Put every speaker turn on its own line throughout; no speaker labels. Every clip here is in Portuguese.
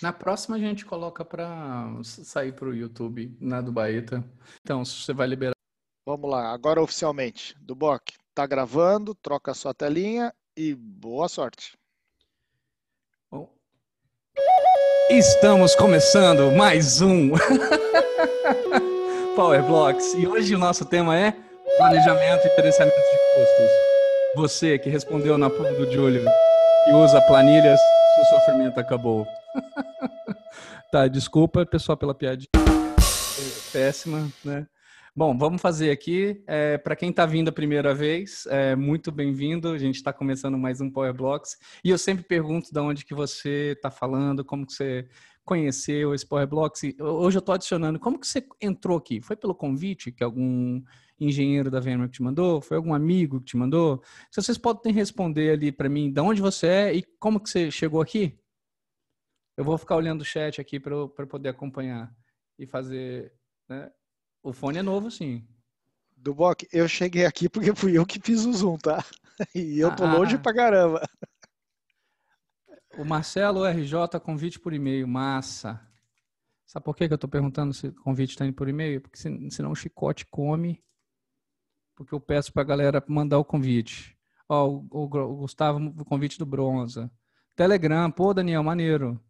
Na próxima a gente coloca para sair para o YouTube, na né, Dubaeta.
Então, você vai liberar. Vamos lá, agora oficialmente. Duboc, tá gravando, troca a sua telinha e boa sorte.
Bom. Estamos começando mais um Power Blocks e hoje o nosso tema é planejamento e gerenciamento de custos. Você que respondeu na pub do Júlio e usa planilhas, seu sofrimento acabou. tá, desculpa, pessoal, pela piadinha. Péssima, né? Bom, vamos fazer aqui. É, Para quem está vindo a primeira vez, é, muito bem-vindo. A gente está começando mais um Power Blocks. E eu sempre pergunto de onde que você está falando, como que você conheceu esse Power Blocks. E hoje eu estou adicionando, como que você entrou aqui? Foi pelo convite que algum engenheiro da VMware te mandou? Foi algum amigo que te mandou? Se vocês podem responder ali para mim, de onde você é e como que você chegou aqui? Eu vou ficar olhando o chat aqui para poder acompanhar e fazer. Né? O fone
é novo, sim. Duboc, eu cheguei aqui porque fui eu que fiz o zoom, tá? E eu tô ah. ah longe ah.
pra caramba. O Marcelo RJ, convite por e-mail. Massa. Sabe por que eu tô perguntando se o convite tá indo por e-mail? Porque senão o chicote come. Porque eu peço pra galera mandar o convite. Ó, o, o, o Gustavo, o convite do Bronza. Telegram, pô, Daniel, maneiro.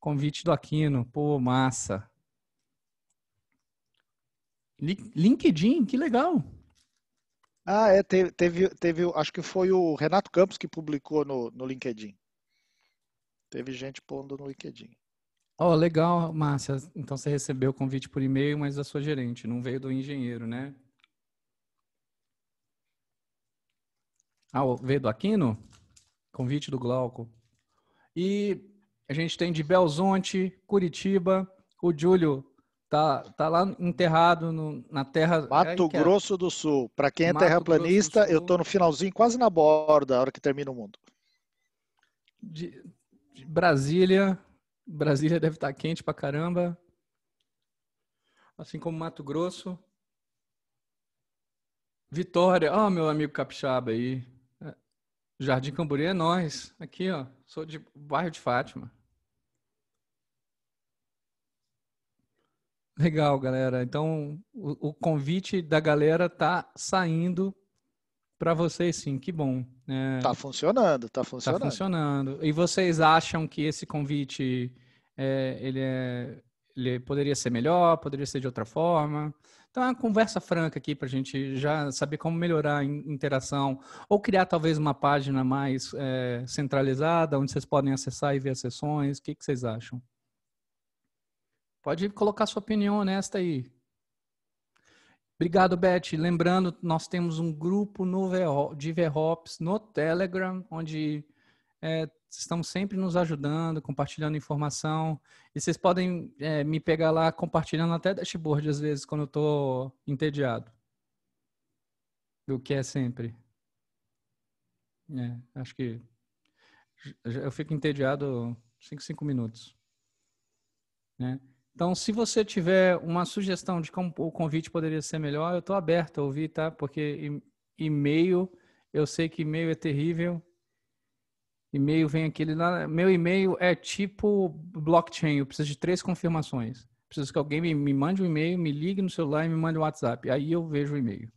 Convite do Aquino, pô, massa.
LinkedIn, que legal. Ah, é, teve, teve, teve, acho que foi o Renato Campos que publicou no, no LinkedIn. Teve gente pondo no LinkedIn.
Ó, oh, legal, Márcia. Então você recebeu o convite por e-mail, mas da sua gerente, não veio do engenheiro, né? Ah, veio do Aquino? Convite do Glauco. E a gente tem de Belzonte, Curitiba, o Júlio tá, tá lá enterrado no, na terra. É, Mato é, Grosso
é. do Sul. Para quem é Mato terraplanista, eu tô no finalzinho, quase na borda, a hora que termina o mundo.
De, de Brasília. Brasília deve estar tá quente pra caramba. Assim como Mato Grosso. Vitória. Ah, oh, meu amigo capixaba aí. É, Jardim Camboriú é nós. Aqui, ó. Sou de bairro de Fátima. Legal, galera. Então, o, o convite da galera tá saindo para vocês, sim. Que bom. É, tá
funcionando, tá, tá funcionando. Tá
funcionando. E vocês acham que esse convite é, ele, é, ele poderia ser melhor, poderia ser de outra forma? Então, é uma conversa franca aqui para a gente já saber como melhorar a interação ou criar talvez uma página mais é, centralizada, onde vocês podem acessar e ver as sessões. O que, que vocês acham? Pode colocar sua opinião honesta aí. Obrigado, Beth. Lembrando, nós temos um grupo no de VROPS no Telegram, onde é, estamos sempre nos ajudando, compartilhando informação. E vocês podem é, me pegar lá compartilhando até dashboard às vezes, quando eu estou entediado. Do que é sempre. É, acho que eu fico entediado 5, 5 minutos. Né? Então, se você tiver uma sugestão de como o convite poderia ser melhor, eu estou aberto a ouvir, tá? Porque e-mail, eu sei que e-mail é terrível. E-mail vem aquele lá. Meu e-mail é tipo blockchain, eu preciso de três confirmações. Preciso que alguém me, mande um e-mail, me ligue no celular e me mande um WhatsApp. Aí eu vejo o e-mail.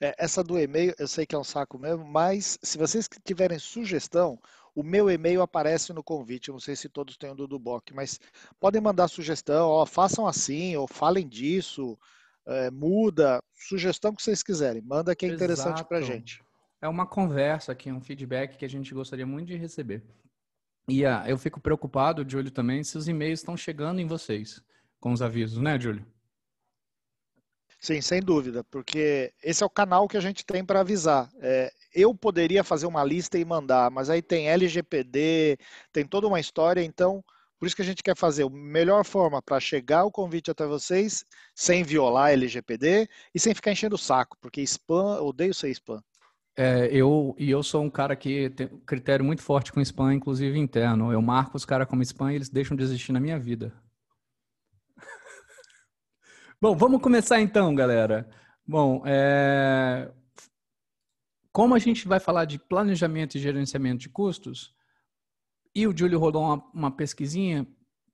É, essa do e-mail, eu sei que é um saco mesmo, mas se vocês tiverem sugestão, o meu e-mail aparece no convite. Eu não sei se todos têm o do Duboc, mas podem mandar sugestão. Ó, façam assim, ou falem disso, é, muda, sugestão que vocês quiserem. Manda que é interessante para gente.
É uma conversa aqui, um feedback que a gente gostaria muito de receber. E ah, eu fico preocupado, Júlio, também, se os e-mails estão chegando em vocês com os avisos, né, Júlio?
Sim, sem dúvida, porque esse é o canal que a gente tem para avisar. É, eu poderia fazer uma lista e mandar, mas aí tem LGPD, tem toda uma história, então por isso que a gente quer fazer a melhor forma para chegar o convite até vocês sem violar LGPD e sem ficar enchendo o saco, porque spam, odeio ser spam.
É, eu e eu sou um cara que tem um critério muito forte com spam, inclusive interno. Eu marco os caras como spam e eles deixam de existir na minha vida. Bom, vamos começar então, galera. Bom, é... como a gente vai falar de planejamento e gerenciamento de custos, e o Júlio rodou uma, uma pesquisinha,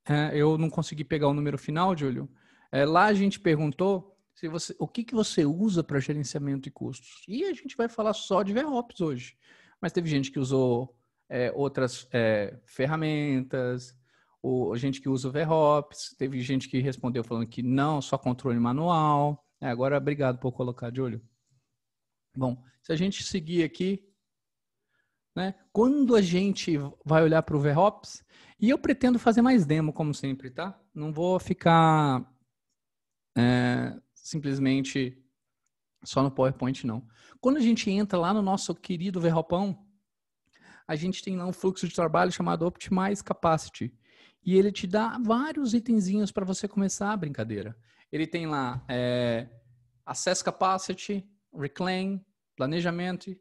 é, eu não consegui pegar o número final, Júlio. É, lá a gente perguntou se você, o que, que você usa para gerenciamento de custos. E a gente vai falar só de VROPS hoje. Mas teve gente que usou é, outras é, ferramentas, o, gente que usa o VROPS, teve gente que respondeu falando que não, só controle manual. É, agora, obrigado por colocar, de olho Bom, se a gente seguir aqui, né, quando a gente vai olhar para o VROPS, e eu pretendo fazer mais demo, como sempre, tá? Não vou ficar é, simplesmente só no PowerPoint, não. Quando a gente entra lá no nosso querido VROPão, a gente tem lá um fluxo de trabalho chamado Optimize Capacity e ele te dá vários itenzinhos para você começar a brincadeira. Ele tem lá é, Access Capacity, Reclaim, Planejamento e,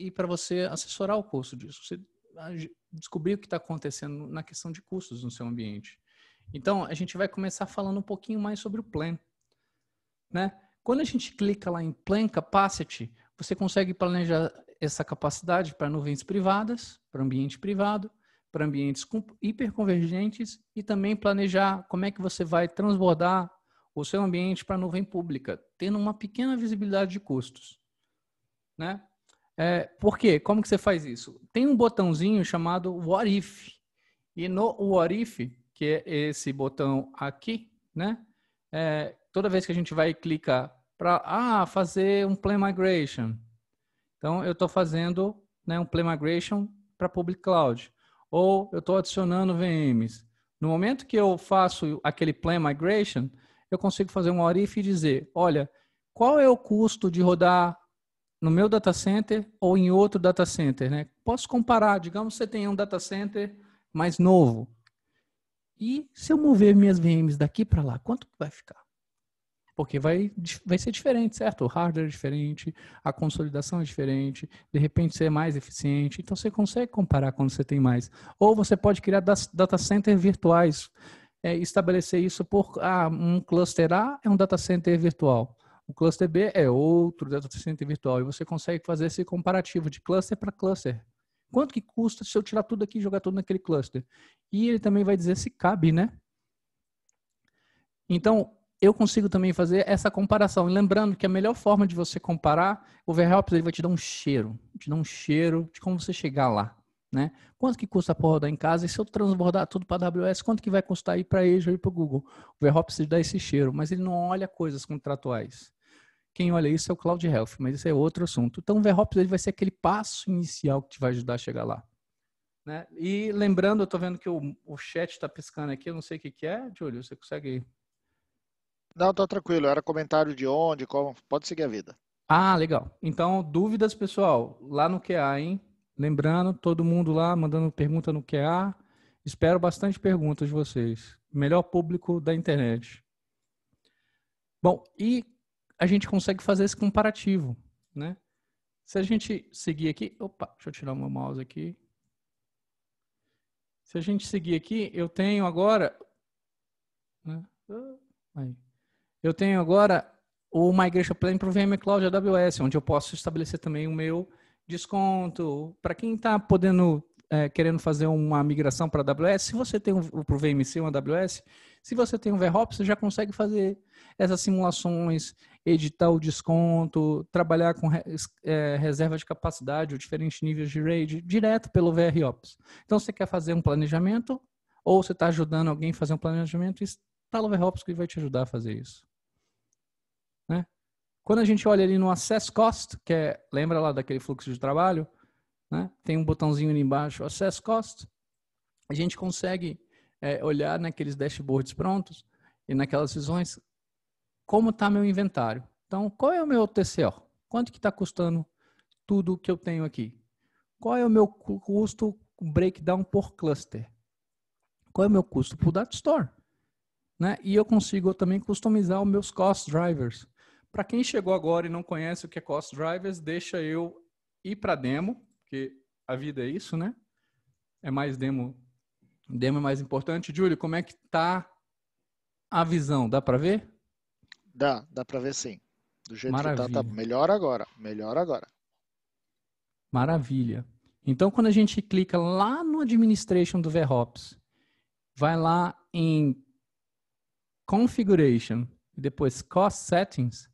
e para você assessorar o custo disso. Você descobrir o que está acontecendo na questão de custos no seu ambiente. Então, a gente vai começar falando um pouquinho mais sobre o Plan. Né? Quando a gente clica lá em Plan Capacity, você consegue planejar essa capacidade para nuvens privadas, para ambiente privado, para ambientes hiperconvergentes e também planejar como é que você vai transbordar o seu ambiente para a nuvem pública, tendo uma pequena visibilidade de custos. Né? É, por quê? Como que você faz isso? Tem um botãozinho chamado What If. E no What If, que é esse botão aqui, né? É, toda vez que a gente vai clicar para ah, fazer um Plan Migration. Então, eu estou fazendo né, um Plan Migration para Public Cloud ou eu estou adicionando VMs. No momento que eu faço aquele plan migration, eu consigo fazer um ORIF e dizer, olha, qual é o custo de rodar no meu data center ou em outro data center, né? Posso comparar, digamos que você tem um data center mais novo. E se eu mover minhas VMs daqui para lá, quanto vai ficar? Porque vai, vai ser diferente, certo? O hardware é diferente, a consolidação é diferente, de repente você é mais eficiente. Então você consegue comparar quando você tem mais. Ou você pode criar data centers virtuais, é, estabelecer isso por ah, um cluster A é um data center virtual. O cluster B é outro data center virtual. E você consegue fazer esse comparativo de cluster para cluster. Quanto que custa se eu tirar tudo aqui e jogar tudo naquele cluster? E ele também vai dizer se cabe, né? Então, eu consigo também fazer essa comparação. E lembrando que a melhor forma de você comparar, o Overhelps vai te dar um cheiro, te dar um cheiro de como você chegar lá, né? Quanto que custa para rodar em casa? E se eu transbordar tudo para AWS, quanto que vai custar ir para Azure e para Google? O Overhelps te dá esse cheiro, mas ele não olha coisas contratuais. Quem olha isso é o Cloud Health, mas isso é outro assunto. Então, o VROPS vai ser aquele passo inicial que te vai ajudar a chegar lá. Né? E lembrando, eu estou vendo que o, o chat está piscando aqui, eu não sei o que, que é, Júlio, você consegue
não, tá tranquilo. Era comentário de onde, como. Pode seguir a vida.
Ah, legal. Então, dúvidas, pessoal, lá no QA, hein? Lembrando, todo mundo lá mandando pergunta no QA. Espero bastante perguntas de vocês. Melhor público da internet. Bom, e a gente consegue fazer esse comparativo, né? Se a gente seguir aqui, opa, deixa eu tirar o meu mouse aqui. Se a gente seguir aqui, eu tenho agora, né? Ah, aí. Eu tenho agora o migration plan para o VM Cloud AWS, onde eu posso estabelecer também o meu desconto. Para quem está podendo, é, querendo fazer uma migração para AWS, se você tem o VMC, ou AWS, se você tem o VROP, você já consegue fazer essas simulações, editar o desconto, trabalhar com é, reserva de capacidade ou diferentes níveis de RAID direto pelo VROps. Então, você quer fazer um planejamento ou você está ajudando alguém a fazer um planejamento, instala o VROps que vai te ajudar a fazer isso. Né? Quando a gente olha ali no Access Cost, que é, lembra lá daquele fluxo de trabalho? Né? Tem um botãozinho ali embaixo, Access Cost. A gente consegue é, olhar naqueles dashboards prontos e naquelas visões como está meu inventário. Então, qual é o meu TCO? Quanto que está custando tudo que eu tenho aqui? Qual é o meu custo breakdown por cluster? Qual é o meu custo por data store? Né? E eu consigo também customizar os meus cost drivers. Para quem chegou agora e não conhece o que é Cost Drivers, deixa eu ir para demo, porque a vida é isso, né? É mais demo, demo é mais importante. Júlio, como é que tá a visão? Dá para ver?
Dá, dá para ver sim. Do jeito Maravilha. que tá, tá melhor agora, melhor agora.
Maravilha. Então, quando a gente clica lá no administration do VROPS, vai lá em configuration e depois cost settings,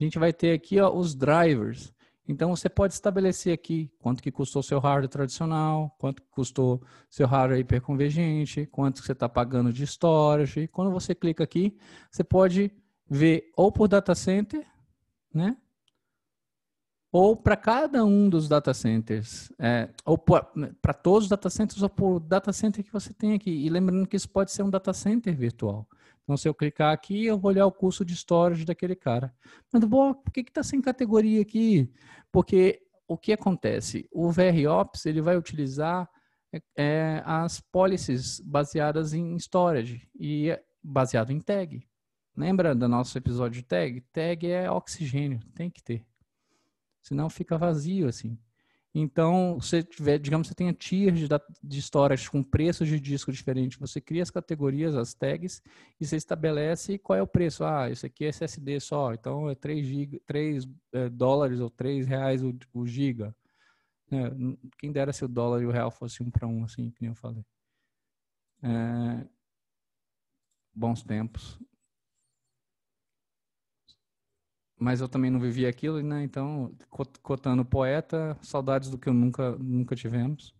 a gente vai ter aqui ó, os drivers. Então você pode estabelecer aqui quanto que custou seu hardware tradicional, quanto que custou seu hardware hiperconvergente, quanto que você está pagando de storage. quando você clica aqui, você pode ver ou por data center, né? Ou para cada um dos data centers, é, ou para todos os data centers ou por data center que você tem aqui. E lembrando que isso pode ser um data center virtual. Então, se eu clicar aqui, eu vou olhar o curso de storage daquele cara. Mas, bom, por que está sem categoria aqui? Porque o que acontece? O VROps ele vai utilizar é, é, as policies baseadas em storage e baseado em tag. Lembra do nosso episódio de tag? Tag é oxigênio, tem que ter. Senão fica vazio assim. Então, você tiver, digamos, você tenha tiers de, de histórias com preços de disco diferentes, você cria as categorias, as tags, e você estabelece qual é o preço. Ah, isso aqui é SSD só, então é 3, giga, 3 é, eh, dólares ou 3 reais o, o giga. É, quem dera se o dólar e o real fosse um para um, assim, que nem eu falei. É, bons tempos. mas eu também não vivi aquilo, né? Então, cotando poeta, saudades do que eu nunca, nunca tivemos.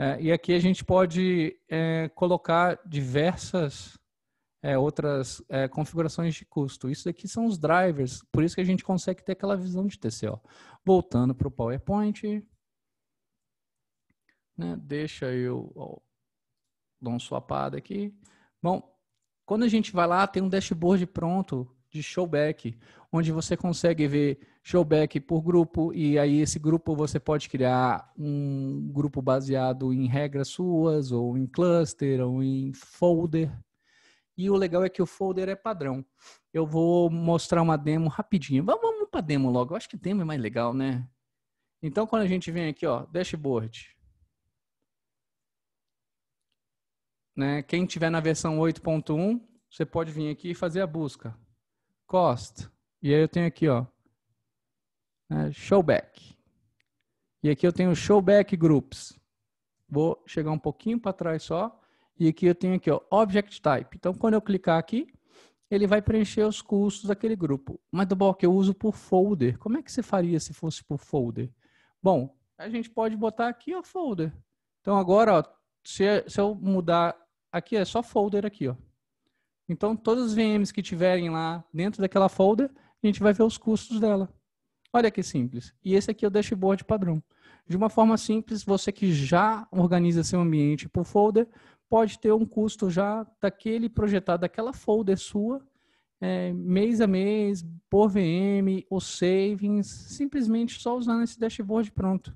É, e aqui a gente pode é, colocar diversas é, outras é, configurações de custo. Isso aqui são os drivers, por isso que a gente consegue ter aquela visão de TCO. Voltando para o PowerPoint, né? deixa eu ó, dar um suapada aqui. Bom, quando a gente vai lá, tem um dashboard pronto de showback, onde você consegue ver showback por grupo e aí esse grupo você pode criar um grupo baseado em regras suas ou em cluster ou em folder. E o legal é que o folder é padrão. Eu vou mostrar uma demo rapidinho. Vamos, vamos para demo logo. Eu acho que demo é mais legal, né? Então quando a gente vem aqui, ó, dashboard, né? Quem tiver na versão 8.1, você pode vir aqui e fazer a busca cost. E aí eu tenho aqui, ó, né, showback. E aqui eu tenho showback groups. Vou chegar um pouquinho para trás só. E aqui eu tenho aqui, ó, object type. Então, quando eu clicar aqui, ele vai preencher os custos daquele grupo. Mas, do bom que eu uso por folder. Como é que você faria se fosse por folder? Bom, a gente pode botar aqui, ó, folder. Então, agora, ó, se, é, se eu mudar aqui, é só folder aqui, ó. Então, todas as VMs que tiverem lá dentro daquela folder, a gente vai ver os custos dela. Olha que simples. E esse aqui é o dashboard padrão. De uma forma simples, você que já organiza seu ambiente por folder, pode ter um custo já daquele projetado, daquela folder sua, é, mês a mês, por VM, os savings, simplesmente só usando esse dashboard pronto.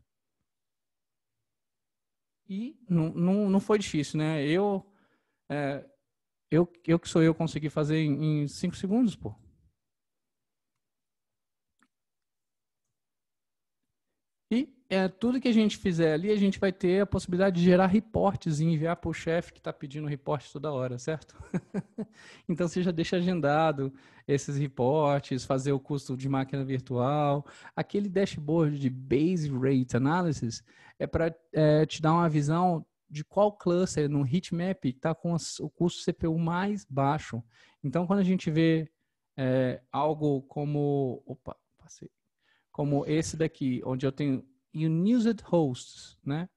E não, não, não foi difícil, né? Eu é, eu, eu que sou eu consegui fazer em, em cinco segundos, pô. E é, tudo que a gente fizer ali, a gente vai ter a possibilidade de gerar reportes e enviar para o chefe que está pedindo reporte toda hora, certo? então você já deixa agendado esses reportes, fazer o custo de máquina virtual. Aquele dashboard de Base Rate Analysis é para é, te dar uma visão de qual cluster no heatmap está com as, o custo CPU mais baixo. Então, quando a gente vê é, algo como, opa, passei, como esse daqui, onde eu tenho unused hosts, né?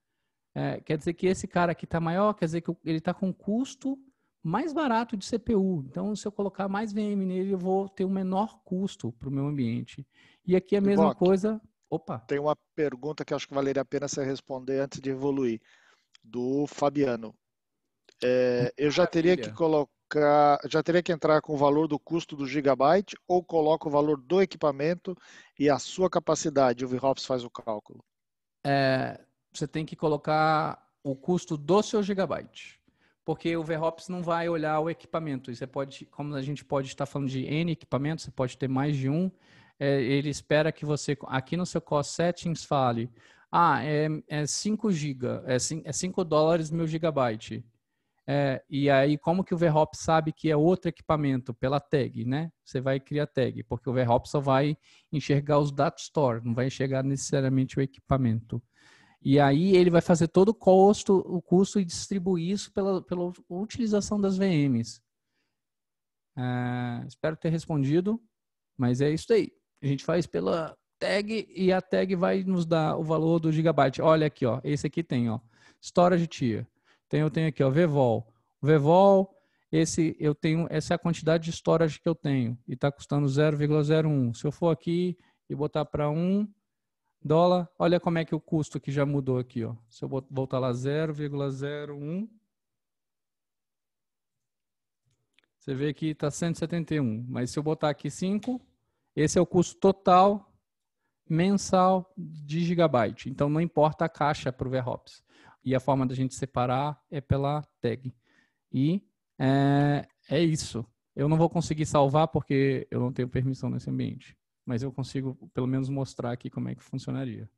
É, quer dizer que esse cara aqui está maior, quer dizer que ele está com custo mais barato de CPU. Então, se eu colocar mais VM nele, eu vou ter um menor custo para o meu ambiente. E aqui é a mesma coisa.
Opa! Tem uma pergunta que acho que valeria a pena você responder antes de evoluir do Fabiano. É, eu já teria que colocar, já teria que entrar com o valor do custo do gigabyte ou coloco o valor do equipamento e a sua capacidade? O VHops faz o cálculo.
É, você tem que colocar o custo do seu gigabyte. Porque o VHops não vai olhar o equipamento. você pode, como a gente pode estar falando de N equipamentos, você pode ter mais de um. É, ele espera que você, aqui no seu cost settings, fale: ah, é, é 5 giga, é 5, é 5 dólares meu gigabyte. É, e aí, como que o VerHop sabe que é outro equipamento? Pela tag, né? Você vai criar tag, porque o VerHop só vai enxergar os data store, não vai enxergar necessariamente o equipamento. E aí ele vai fazer todo o custo, o custo e distribuir isso pela, pela utilização das VMs. É, ah, espero ter respondido, mas é isso aí. A gente faz pela tag e a tag vai nos dar o valor do gigabyte. Olha aqui, ó, esse aqui tem, ó, storage tier. Então eu tenho aqui, ó, VVOL. VVOL, esse eu tenho, essa é a quantidade de storage que eu tenho e está custando 0,01. Se eu for aqui e botar para 1 dólar, olha como é que o custo aqui já mudou aqui, ó. Se eu voltar lá 0,01 Você vê que está 171, mas se eu botar aqui 5, esse é o custo total mensal de gigabyte. Então não importa a caixa para o VROPS. E a forma da gente separar é pela tag. E é, é isso. Eu não vou conseguir salvar porque eu não tenho permissão nesse ambiente. Mas eu consigo pelo menos mostrar aqui como é que funcionaria.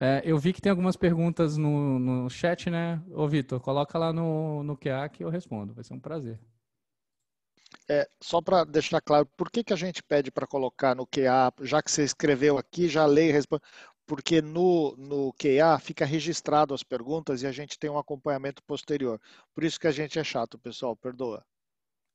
É, eu vi que tem algumas perguntas no, no chat, né? Ô, Vitor, coloca lá no, no QA que eu respondo. Vai ser um
prazer. É, só para deixar claro, por que, que a gente pede para colocar no QA, já que você escreveu aqui, já leio e respondo, porque no, no QA fica registrado as perguntas e a gente tem um acompanhamento posterior. Por isso que a gente é chato, pessoal, perdoa.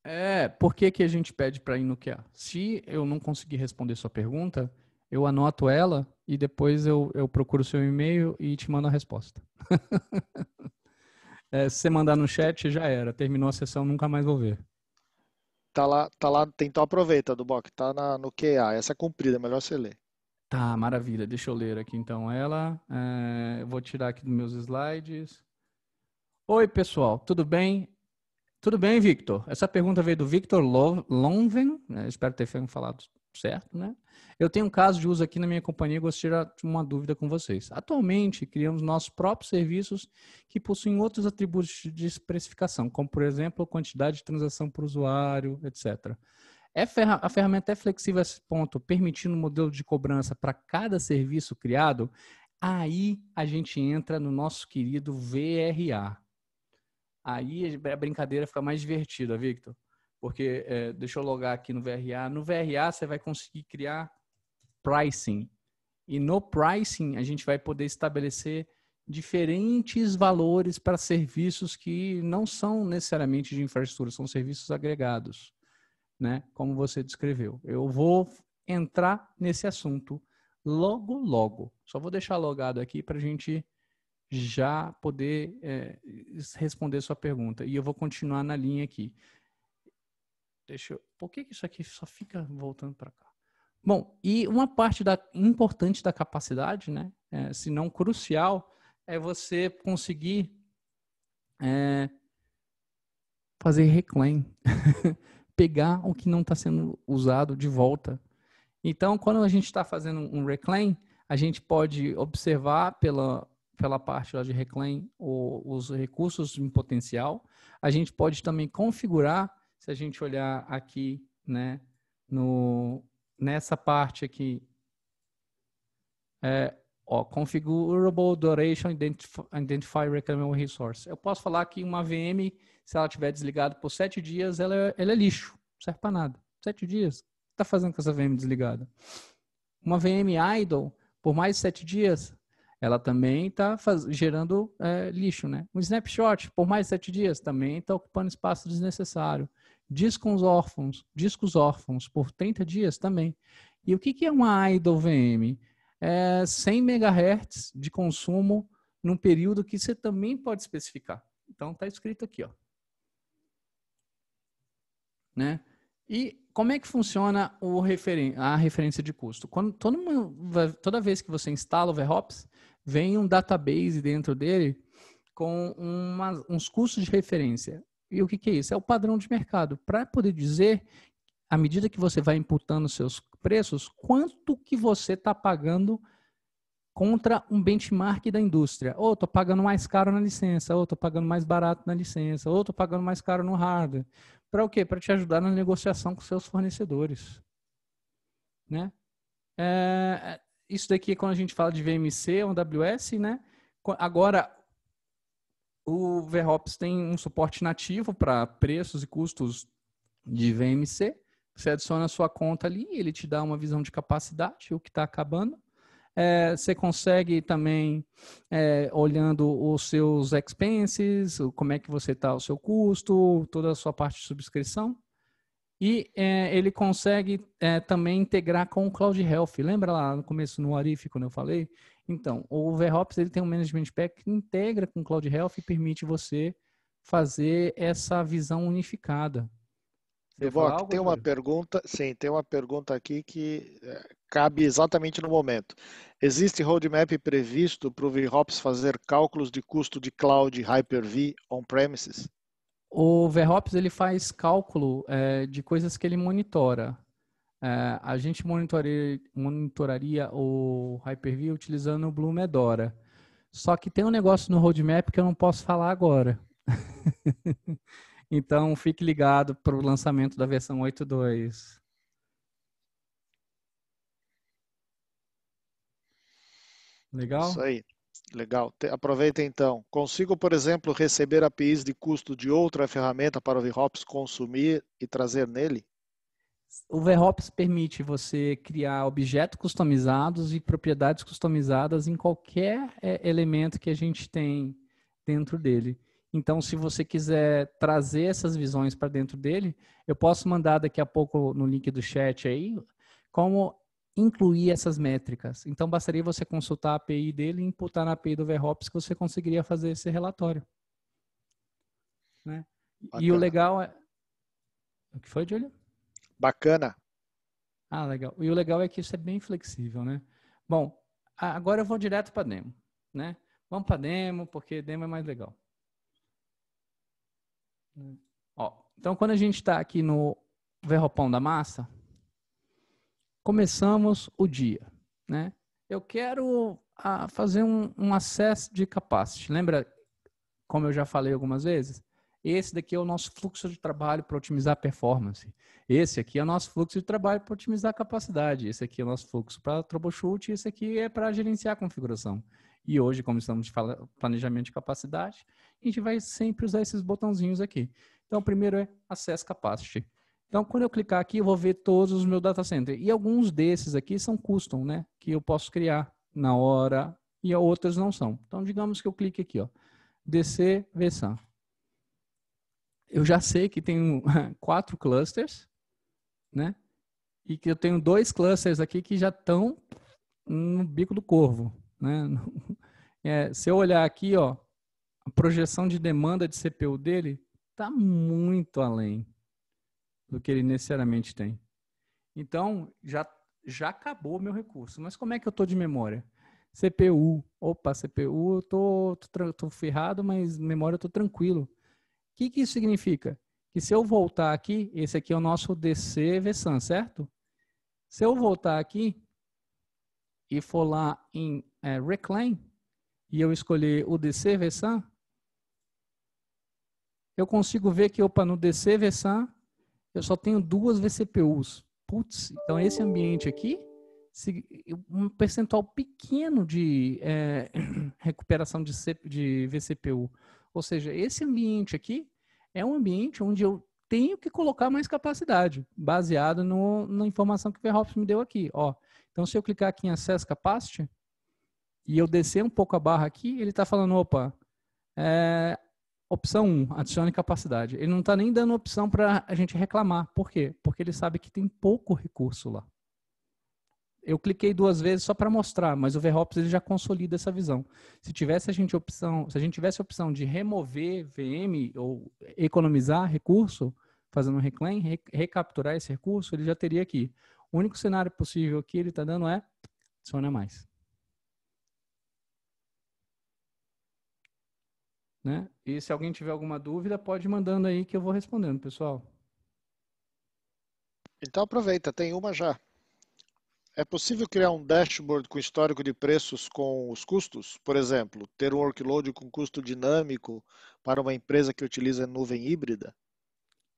É, por que, que a gente pede para ir no QA? Se eu não conseguir responder sua pergunta, eu anoto ela e depois eu, eu procuro seu e-mail e te mando a resposta. é, se você mandar no chat, já era. Terminou a sessão, nunca mais vou ver.
Tá lá, tá lá, então aproveita, Duboc, tá na, no QA. Essa é comprida, é melhor você ler.
Tá, maravilha. Deixa eu ler aqui então ela. É, vou tirar aqui dos meus slides. Oi, pessoal, tudo bem? Tudo bem, Victor? Essa pergunta veio do Victor Lonven, né, espero ter falado certo, né? Eu tenho um caso de uso aqui na minha companhia e gostaria de uma dúvida com vocês. Atualmente, criamos nossos próprios serviços que possuem outros atributos de especificação, como, por exemplo, quantidade de transação por usuário, etc. É ferra a ferramenta é flexível a esse ponto, permitindo um modelo de cobrança para cada serviço criado? Aí a gente entra no nosso querido VRA. Aí a brincadeira fica mais divertida, Victor. Porque, é, deixa eu logar aqui no VRA. No VRA, você vai conseguir criar pricing. E no pricing, a gente vai poder estabelecer diferentes valores para serviços que não são necessariamente de infraestrutura, são serviços agregados, né? Como você descreveu. Eu vou entrar nesse assunto logo, logo. Só vou deixar logado aqui para a gente já poder é, responder sua pergunta. E eu vou continuar na linha aqui. Deixa eu... Por que, isso aqui só fica voltando para cá? Bom, e uma parte da, importante da capacidade, né, é, se não crucial, é você conseguir é, fazer reclaim, pegar o que não está sendo usado de volta. Então, quando a gente está fazendo um reclaim, a gente pode observar pela, pela parte lá de reclaim o, os recursos em potencial. A gente pode também configurar se a gente olhar aqui, né, no, nessa parte aqui, é, ó, configurable duration identify, identify reclaimable resource. Eu posso falar que uma VM, se ela estiver desligada por sete dias, ela, é, ela é lixo, não serve para nada. Sete dias, o que está fazendo com essa VM desligada? Uma VM idle, por mais sete dias, ela também está gerando é, lixo, né? Um snapshot, por mais sete dias, também está ocupando espaço desnecessário. Discos órfãos, discos órfãos por 30 dias também. E o que, que é uma idle VM? É 100 MHz de consumo num período que você também pode especificar. Então está escrito aqui, ó. Né? E como é que funciona referen a referência de custo? Quando, toda, uma, toda, vez que você instala o VROPS, vem um database dentro dele com umas, uns custos de referência. E o que, que é isso? É o padrão de mercado. Para poder dizer, à medida que você vai imputando seus preços, quanto que você está pagando contra um benchmark da indústria. Ou estou pagando mais caro na licença, ou estou pagando mais barato na licença, ou estou pagando mais caro no hardware. Para o quê? Para te ajudar na negociação com seus fornecedores. Né? É, é isso daqui, quando a gente fala de VMC ou AWS, né? agora o VROps tem um suporte nativo para preços e custos de VMC. Você adiciona a sua conta ali, ele te dá uma visão de capacidade, o que está acabando. É, você consegue também, é, olhando os seus expenses, como é que você está, o seu custo, toda a sua parte de subscrição, e é, ele consegue é, também integrar com o Cloud Health. Lembra lá no começo, no Arif, quando eu falei? Então, o VROps ele tem um Management Pack que integra com o Cloud Health e permite você fazer essa visão unificada.
Evoque, tem uma pergunta, sim, tem uma pergunta aqui que é, cabe exatamente no momento. Existe roadmap previsto para o VROps fazer cálculos de custo de cloud Hyper-V on-premises?
O Verhops ele faz cálculo é, de coisas que ele monitora. É, a gente monitoraria, monitoraria o Hyper-V utilizando o Blue Medora. Só que tem um negócio no roadmap que eu não posso falar agora. então fique ligado para o lançamento da versão 8.2. Legal? Isso
aí. Legal. Aproveita então. Consigo, por exemplo, receber APIs de custo de outra ferramenta para o VROPS consumir e trazer nele?
O VROPS permite você criar objetos customizados e propriedades customizadas em qualquer é, elemento que a gente tem dentro dele. Então, se você quiser trazer essas visões para dentro dele, eu posso mandar daqui a pouco no link do chat aí como incluir essas métricas. Então, bastaria você consultar a API dele e imputar na API do VROps que você conseguiria fazer esse relatório. Né? E o legal é... O que foi, Júlio? Bacana. Ah, legal. E o legal é que isso é bem flexível, né? Bom, agora eu vou direto para demo, né? Vamos para demo, porque demo é mais legal. Ó, então, quando a gente está aqui no verropão da massa, começamos o dia, né? Eu quero a, ah, fazer um, um acesso de capacity. Lembra, como eu já falei algumas vezes? Esse daqui é o nosso fluxo de trabalho para otimizar a performance. Esse aqui é o nosso fluxo de trabalho para otimizar a capacidade. Esse aqui é o nosso fluxo para troubleshoot. Esse aqui é para gerenciar a configuração. E hoje, como estamos de planejamento de capacidade, a gente vai sempre usar esses botãozinhos aqui. Então, o primeiro é acesso Capacity. Então, quando eu clicar aqui, eu vou ver todos os meus data centers E alguns desses aqui são custom, né? Que eu posso criar na hora e outras não são. Então, digamos que eu clique aqui, ó. DC Versão. Eu já sei que tenho quatro clusters, né? E que eu tenho dois clusters aqui que já estão no bico do corvo, né? É, se eu olhar aqui, ó, a projeção de demanda de CPU dele está muito além, do que ele necessariamente tem. Então, já, já acabou meu recurso. Mas como é que eu estou de memória? CPU. Opa, CPU, eu tô, tô, tô ferrado, mas memória eu estou tranquilo. O que, que isso significa? Que se eu voltar aqui, esse aqui é o nosso DC VSAN, certo? Se eu voltar aqui e for lá em é, Reclaim e eu escolher o DC VSAN, eu consigo ver que, opa, no DC VSAN eu só tenho duas VCPUs. Putz, então esse ambiente aqui, um percentual pequeno de é, recuperação de, C, de VCPU. Ou seja, esse ambiente aqui é um ambiente onde eu tenho que colocar mais capacidade, baseado no, na informação que o VROPS me deu aqui. Ó, então, se eu clicar aqui em Access Capacity, e eu descer um pouco a barra aqui, ele está falando, opa, é, Opção 1, adicione capacidade. Ele não está nem dando opção para a gente reclamar. Por quê? Porque ele sabe que tem pouco recurso lá. Eu cliquei duas vezes só para mostrar, mas o VROPS ele já consolida essa visão. Se tivesse a gente opção, se a gente tivesse a opção de remover VM ou economizar recurso, fazendo um reclaim, re recapturar esse recurso, ele já teria aqui. O único cenário possível que ele está dando é adicione mais. Né? E se alguém tiver alguma dúvida, pode ir mandando aí que eu vou respondendo,
pessoal. Então aproveita, tem uma já. É possível criar um dashboard com histórico de preços com os custos? Por exemplo, ter um workload com custo dinâmico para uma empresa que utiliza nuvem híbrida?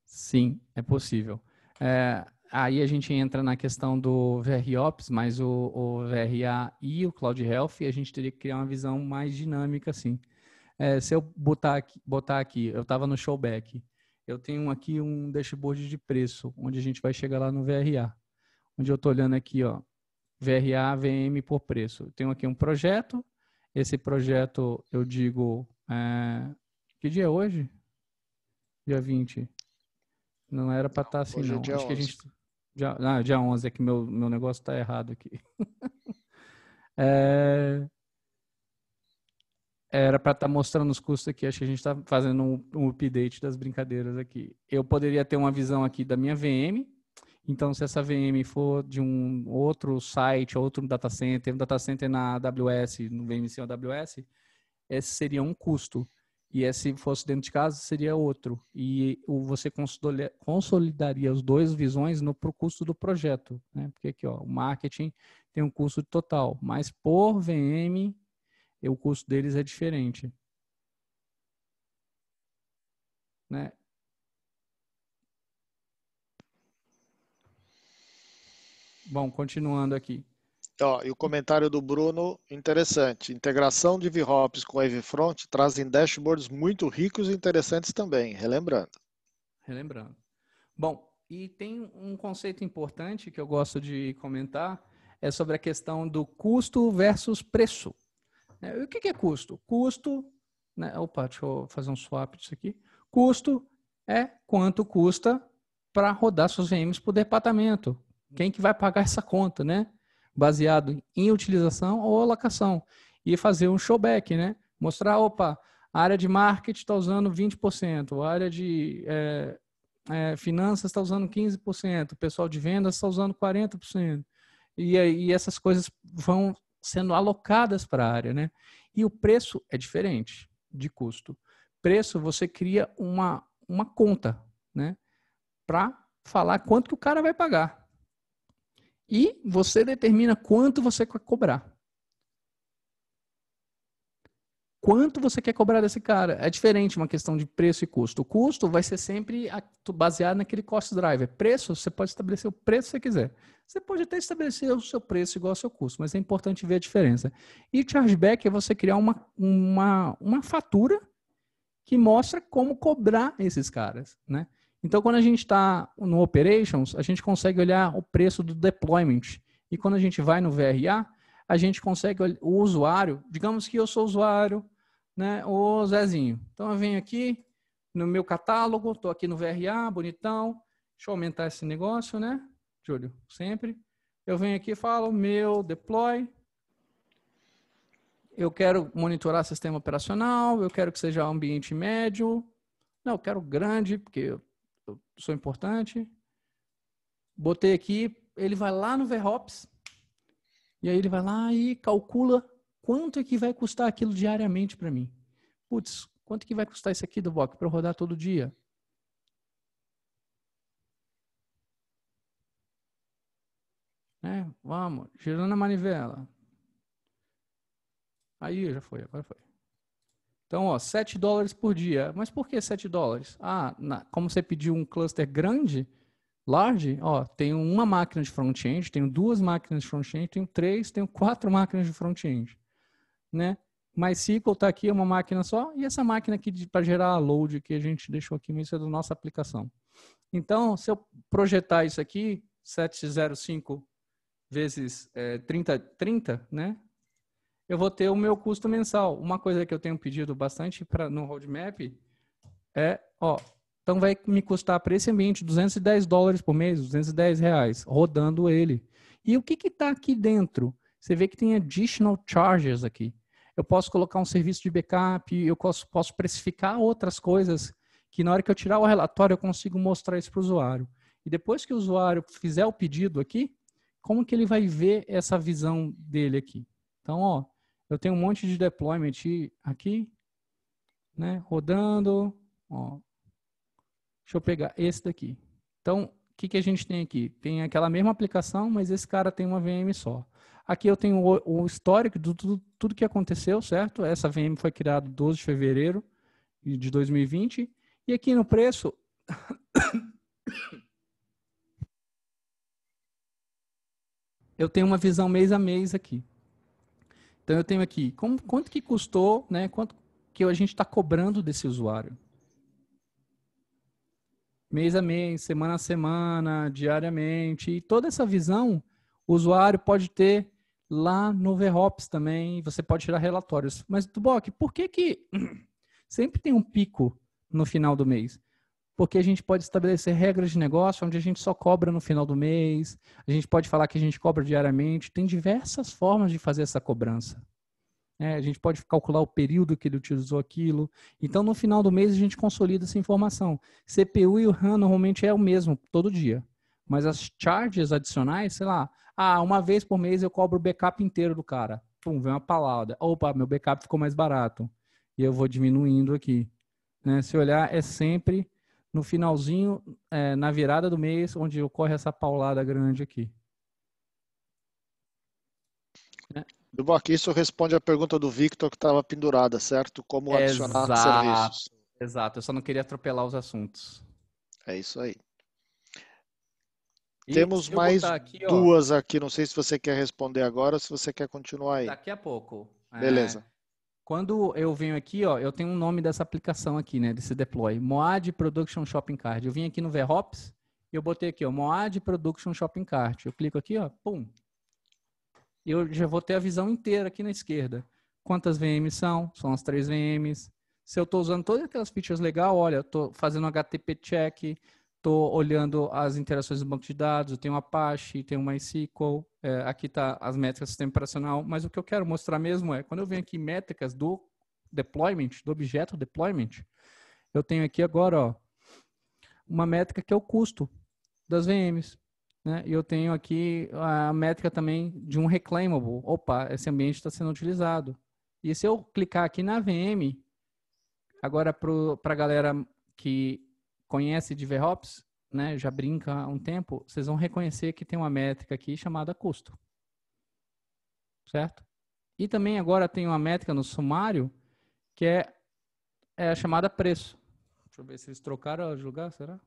Sim, é possível. É, aí a gente entra na questão do VROps, mas o, o VRA e o Cloud Health, a gente teria que criar uma visão mais dinâmica, assim. É, se eu botar aqui, botar aqui eu estava no showback, eu tenho aqui um dashboard de preço, onde a gente vai chegar lá no VRA. Onde eu estou olhando aqui, ó, VRA, VM por preço. Eu tenho aqui um projeto, esse projeto eu digo. É... Que dia é hoje? Dia 20. Não era para estar tá assim, é não. É dia Acho 11. que a gente. Dia, ah, dia 11, é que meu, meu negócio está errado aqui. é era para estar tá mostrando os custos aqui. Acho que a gente está fazendo um, um, update das brincadeiras aqui. Eu poderia ter uma visão aqui da minha VM. Então, se essa VM for de um outro site, outro data center, um data center na AWS, no VMC ou AWS, esse seria um custo. E se fosse dentro de casa, seria outro. E você consolidaria os dois visões no pro custo do projeto. Né? Porque aqui, ó, o marketing tem um custo total, mas por VM o custo deles é diferente. Né? Bom, continuando
aqui. Ó, e o comentário do Bruno, interessante. Integração de VHops com Evfront trazem dashboards muito ricos e interessantes também, relembrando.
Relembrando. Bom, e tem um conceito importante que eu gosto de comentar, é sobre a questão do custo versus preço. É, o que, que é custo? Custo, né? opa, deixa eu fazer um swap disso aqui. Custo é quanto custa para rodar suas VMs por departamento. Quem que vai pagar essa conta, né? Baseado em utilização ou alocação. E fazer um showback, né? Mostrar, opa, a área de marketing está usando 20%, a área de é, é, finanças está usando 15%, o pessoal de vendas está usando 40%. E, e essas coisas vão sendo alocadas para a área, né? E o preço é diferente de custo. Preço você cria uma, uma conta, né? Para falar quanto que o cara vai pagar. E você determina quanto você vai cobrar. quanto você quer cobrar desse cara. É diferente uma questão de preço e custo. O custo vai ser sempre baseado naquele cost driver. Preço, você pode estabelecer o preço que você quiser. Você pode até estabelecer o seu preço igual ao seu custo, mas é importante ver a diferença. E chargeback é você criar uma, uma, uma fatura que mostra como cobrar esses caras, né? Então, quando a gente está no Operations, a gente consegue olhar o preço do deployment. E quando a gente vai no VRA, a gente consegue, o usuário, digamos que eu sou usuário, né, o Zezinho. Então eu venho aqui no meu catálogo, estou aqui no VRA, bonitão. Deixa eu aumentar esse negócio, né, Júlio? Sempre. Eu venho aqui e falo meu deploy. Eu quero monitorar sistema operacional, eu quero que seja ambiente médio. Não, eu quero grande, porque eu, sou importante. Botei aqui, ele vai lá no VROPS, e aí ele vai lá e calcula quanto é que vai custar aquilo diariamente para mim? Putz, quanto que vai custar isso aqui do Bock para eu rodar todo dia? Né? Vamos, girando a manivela. Aí já foi, agora foi. Então, ó, 7 dólares por dia. Mas por que 7 dólares? Ah, na, como você pediu um cluster grande, large, ó, tenho uma máquina de front-end, tenho duas máquinas de front-end, tenho três, tenho quatro máquinas de front-end né? MySQL está aqui, é uma máquina só, e essa máquina aqui para gerar a load que a gente deixou aqui, isso é da nossa aplicação. Então, se eu projetar isso aqui, 705 vezes é, 30, 30, né? Eu vou ter o meu custo mensal. Uma coisa que eu tenho pedido bastante pra, no roadmap é, ó, então vai me custar para esse ambiente 210 dólares por mês, 210 reais, rodando ele. E o que está aqui dentro? Você vê que tem additional charges aqui eu posso colocar um serviço de backup, eu posso, posso precificar outras coisas que na hora que eu tirar o relatório eu consigo mostrar isso para o usuário. E depois que o usuário fizer o pedido aqui, como que ele vai ver essa visão dele aqui? Então, ó, eu tenho um monte de deployment aqui, né, rodando, ó. Deixa eu pegar esse daqui. Então, o que, que a gente tem aqui? Tem aquela mesma aplicação, mas esse cara tem uma VM só. Aqui eu tenho o, o histórico de tudo, tudo que aconteceu, certo? Essa VM foi criada 12 de fevereiro de 2020. E aqui no preço. eu tenho uma visão mês a mês aqui. Então eu tenho aqui como, quanto que custou, né? Quanto que a gente está cobrando desse usuário? Mês a mês, semana a semana, diariamente. E toda essa visão, o usuário pode ter lá no VHops também, você pode tirar relatórios. Mas, Tuboc, por que que sempre tem um pico no final do mês? Porque a gente pode estabelecer regras de negócio onde a gente só cobra no final do mês, a gente pode falar que a gente cobra diariamente, tem diversas formas de fazer essa cobrança. É, a gente pode calcular o período que ele utilizou aquilo. Então, no final do mês, a gente consolida essa informação. CPU e o RAM normalmente é o mesmo todo dia. Mas as charges adicionais, sei lá, ah, uma vez por mês eu cobro o backup inteiro do cara. Pum, vem uma palavra. Opa, meu backup ficou mais barato. E eu vou diminuindo aqui. Né? Se olhar, é sempre no finalzinho, é, na virada do mês, onde ocorre essa paulada grande aqui.
Né? aqui isso responde a pergunta do Victor que estava pendurada, certo? Como adicionar Exato. serviços.
Exato, eu só não queria atropelar os assuntos. É isso aí. Temos mais aqui, duas
ó, aqui, não sei se você quer responder agora ou se você quer continuar aí. Daqui a pouco. É. Beleza. É,
quando eu venho aqui, ó, eu tenho um nome dessa aplicação aqui, né, desse deploy, Moad Production Shopping Card. Eu vim aqui no VROPS e eu botei aqui, ó, Moad Production Shopping Card. Eu clico aqui, ó, pum. Eu já vou ter a visão inteira aqui na esquerda. Quantas VMs são? São as três VMs. Se eu estou usando todas aquelas features legal, olha, estou fazendo HTTP check, Estou olhando as interações do banco de dados, eu tenho Apache, tenho MySQL, é, aqui está as métricas do sistema operacional, mas o que eu quero mostrar mesmo é, quando eu venho aqui em métricas do deployment, do objeto deployment, eu tenho aqui agora ó, uma métrica que é o custo das VMs. Né? E eu tenho aqui a métrica também de um reclaimable. Opa, esse ambiente está sendo utilizado. E se eu clicar aqui na VM, agora para a galera que conhece de DevOps, né, já brinca há um tempo, vocês vão reconhecer que tem uma métrica aqui chamada custo. Certo? E também agora tem uma métrica no sumário que é, é a chamada preço. Deixa eu ver se eles trocaram de lugar, será?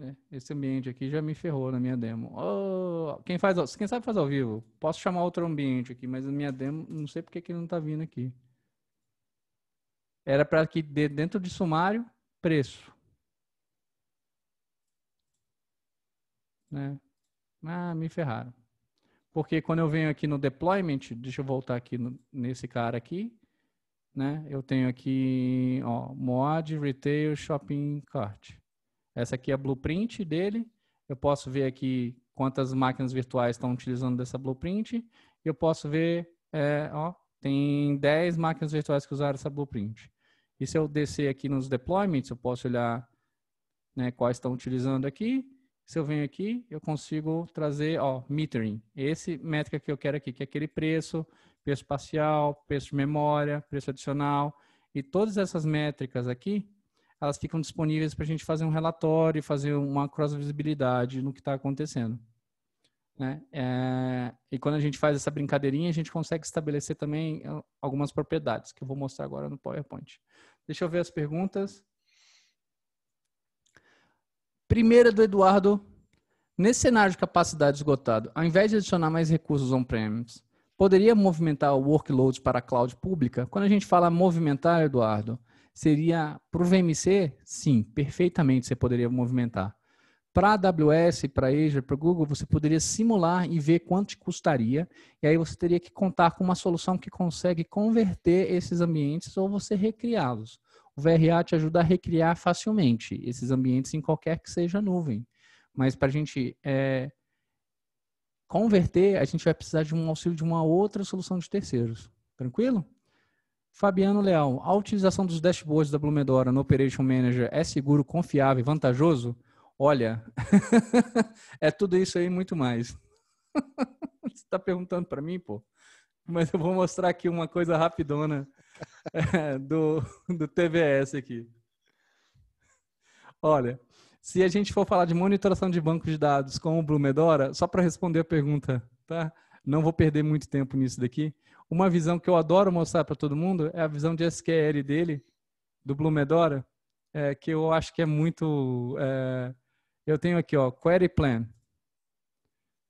É, esse ambiente aqui já me ferrou na minha demo. Oh, quem, faz, quem sabe fazer ao vivo. Posso chamar outro ambiente aqui, mas na minha demo, não sei porque que ele não está vindo aqui. Era para que dentro de sumário preço. Né? Ah, me ferraram. Porque quando eu venho aqui no deployment, deixa eu voltar aqui no, nesse cara aqui, né? Eu tenho aqui, ó, Mod Retail Shopping Cart. Essa aqui é a blueprint dele. Eu posso ver aqui quantas máquinas virtuais estão utilizando dessa blueprint. Eu posso ver, é, ó, tem 10 máquinas virtuais que usaram essa blueprint. E se eu descer aqui nos deployments, eu posso olhar né, quais estão utilizando aqui. Se eu venho aqui, eu consigo trazer, ó, metering. Esse métrica que eu quero aqui, que é aquele preço, preço parcial, preço de memória, preço adicional. E todas essas métricas aqui, elas ficam disponíveis para a gente fazer um relatório, fazer uma cross-visibilidade no que está acontecendo. Né? É, e quando a gente faz essa brincadeirinha, a gente consegue estabelecer também ah, algumas propriedades, que eu vou mostrar agora no PowerPoint. Deixa eu ver as perguntas. Primeira do Eduardo. Nesse cenário de capacidade esgotado, ao invés de adicionar mais recursos on-premise, poderia movimentar o workload para a cloud pública? Quando a gente fala movimentar, Eduardo, seria para o VMC? Sim, perfeitamente você poderia movimentar para AWS, para Azure, para Google, você poderia simular e ver quanto te custaria. E aí você teria que contar com uma solução que consegue converter esses ambientes ou você recriá-los. O VRA te ajuda a recriar facilmente esses ambientes em qualquer que seja nuvem. Mas para a gente é, converter, a gente vai precisar de um auxílio de uma outra solução de terceiros. Tranquilo? Fabiano Leal, a utilização dos dashboards da Blumedora no Operation Manager é seguro, confiável e vantajoso? Olha, é tudo isso aí e muito mais. Você está perguntando para mim, pô? Mas eu vou mostrar aqui uma coisa rapidona é, do, do TVS aqui. Olha, se a gente for falar de monitoração de banco de dados com o Blumedora, só para responder a pergunta, tá? Não vou perder muito tempo nisso daqui. Uma visão que eu adoro mostrar para todo mundo é a visão de SQL dele, do Blumedora, é, que eu acho que é muito é, eu tenho aqui, ó, query plan.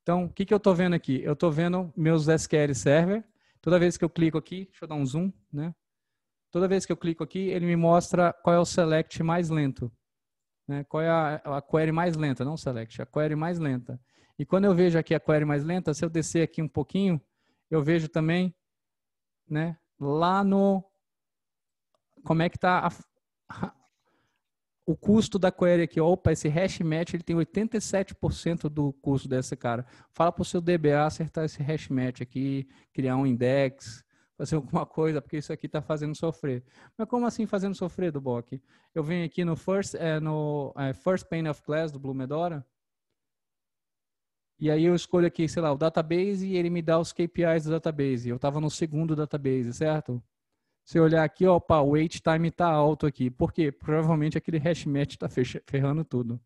Então, o que, que eu estou vendo aqui? Eu estou vendo meus SQL Server. Toda vez que eu clico aqui, deixa eu dar um zoom, né? Toda vez que eu clico aqui, ele me mostra qual é o select mais lento. Né? Qual é a, a query mais lenta, não select, a query mais lenta. E quando eu vejo aqui a query mais lenta, se eu descer aqui um pouquinho, eu vejo também, né, lá no como é que está a, o custo da query aqui, opa, esse hash match ele tem 87% do custo dessa cara. Fala para o seu DBA acertar esse hash match aqui, criar um index, fazer alguma coisa, porque isso aqui está fazendo sofrer. Mas como assim fazendo sofrer, do Bock? Eu venho aqui no first, é, no, é, first pane of class do Blue Medora, e aí eu escolho aqui, sei lá, o database e ele me dá os KPIs do database. Eu estava no segundo database, certo? Se olhar aqui, ó, opa, o wait time está alto aqui. Por quê? Provavelmente aquele hash match está ferrando tudo.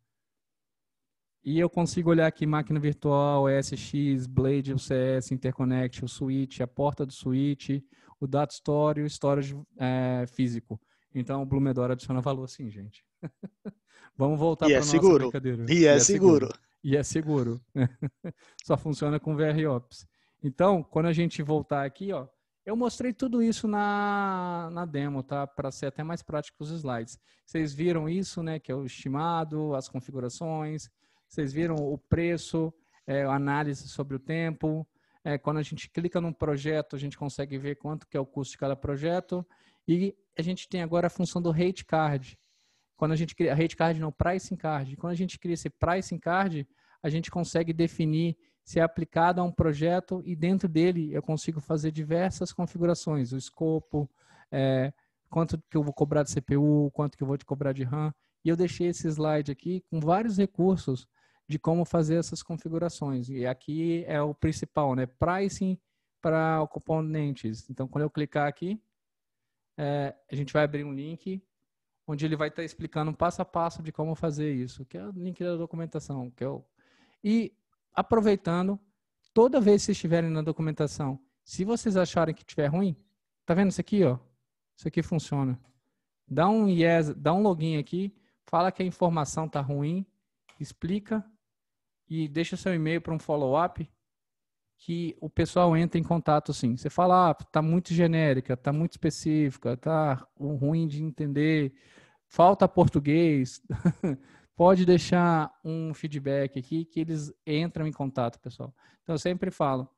E eu consigo olhar aqui máquina virtual, SX, Blade, o CS, Interconnect, o switch, a porta do switch, o data store e o storage é, físico. Então o Blumenor adiciona valor sim, gente. Vamos voltar para é nossa seguro. brincadeira. E, é e é, é seguro. seguro. E é seguro. Só funciona com VROps. Então, quando a gente voltar aqui, ó, eu mostrei tudo isso na, na demo, tá? Para ser até mais prático os slides. Vocês viram isso, né? Que é o estimado, as configurações. Vocês viram o preço, é, a análise sobre o tempo. É, quando a gente clica num projeto, a gente consegue ver quanto que é o custo de cada projeto. E a gente tem agora a função do rate card. Quando a gente cria, rate card não, pricing card. Quando a gente cria esse pricing card, a gente consegue definir se é aplicado a um projeto e dentro dele eu consigo fazer diversas configurações, o escopo, é, quanto que eu vou cobrar de CPU, quanto que eu vou te cobrar de RAM. E eu deixei esse slide aqui com vários recursos de como fazer essas configurações. E aqui é o principal, né? Pricing para componentes. Então, quando eu clicar aqui, é, a gente vai abrir um link onde ele vai estar tá explicando passo a passo de como fazer isso, que é o link da documentação. Que eu... É e aproveitando, toda vez que vocês estiverem na documentação, se vocês acharem que estiver ruim, tá vendo isso aqui, ó? Isso aqui funciona. Dá um yes, dá um login aqui, fala que a informação tá ruim, explica e deixa seu e-mail para um follow-up que o pessoal entra em contato assim. Você fala, ah, tá muito genérica, tá muito específica, tá ruim de entender, falta português. pode deixar um feedback aqui que eles entram em contato, pessoal. Então eu sempre falo,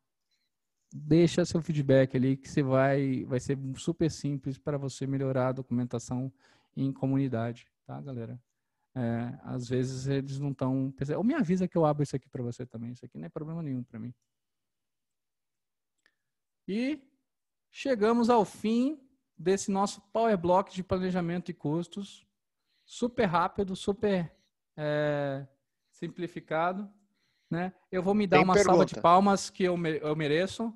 deixa seu feedback ali que você vai vai ser super simples para você melhorar a documentação em comunidade, tá, galera? É, às vezes eles não estão ou me avisa que eu abro isso aqui para você também. Isso aqui não é problema nenhum para mim. E chegamos ao fim desse nosso Power Block de planejamento e custos. Super rápido, super é, simplificado. Né? Eu vou me dar Tem uma pergunta. salva de palmas que eu, me, eu mereço.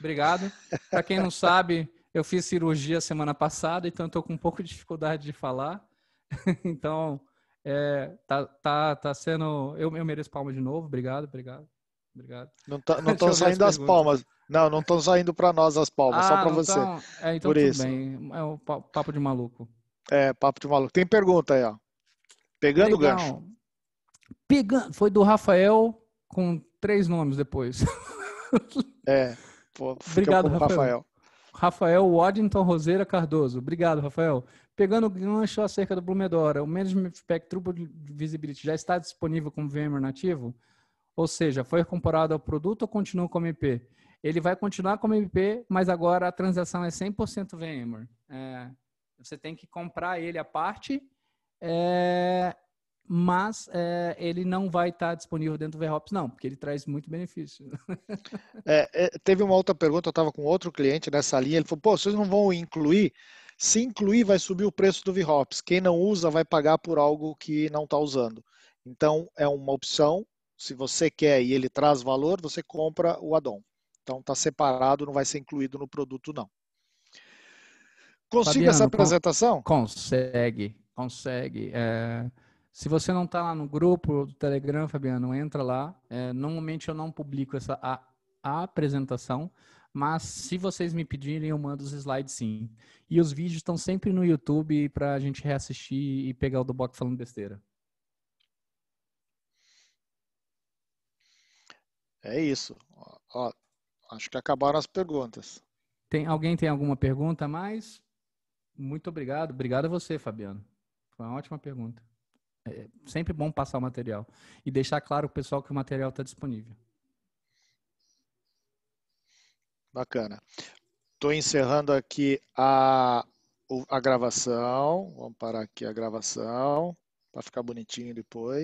Obrigado. Para quem não sabe, eu fiz cirurgia semana passada, então estou com um pouco de dificuldade de falar. então, é, tá, tá, tá sendo. Eu, eu mereço palma de novo. Obrigado, obrigado. Obrigado.
Não tá, estão saindo as, as palmas. Não, não estão saindo para nós as palmas, ah, só para você. Tão... É, então Por isso. Bem. É um papo de maluco. É, papo de maluco. Tem pergunta aí, ó. Pegando o gancho.
Pegando, foi do Rafael com três nomes depois.
É. Pô, Obrigado, Rafael. Rafael.
Rafael Waddington Roseira Cardoso. Obrigado, Rafael. Pegando o gancho acerca do Blumedora, o Management Pack Triple Visibility já está disponível como VMware nativo? Ou seja, foi incorporado ao produto ou continua como IP? Ele vai continuar como IP, mas agora a transação é 100% VMware. É, você tem que comprar ele à parte é, mas é, ele não vai estar disponível dentro do VROPS, não, porque ele traz muito benefício.
É, é, teve uma outra pergunta, eu estava com outro cliente nessa linha, ele falou, pô, vocês não vão incluir? Se incluir, vai subir o preço do VROPS. Quem não usa vai pagar por algo que não está usando. Então, é uma opção, se você quer e ele traz valor, você compra o addon. Então, está separado, não vai ser incluído no produto, não.
Consigo Fabiano, essa apresentação? Consegue consegue. É, se você não está lá no grupo do Telegram, Fabiano, entra lá. É, normalmente eu não publico essa a, a apresentação, mas se vocês me pedirem, eu mando os slides sim. E os vídeos estão sempre no YouTube para a gente reassistir e pegar o do box falando besteira.
É isso. ó, acho que acabaram as perguntas.
Tem, alguém tem alguma pergunta a mais? Muito
obrigado. Obrigado a você, Fabiano.
Foi uma ótima pergunta. É sempre bom passar o material e deixar claro o pessoal que o material está disponível.
Bacana. Estou encerrando aqui a, a gravação. Vamos parar aqui a gravação para ficar bonitinho depois.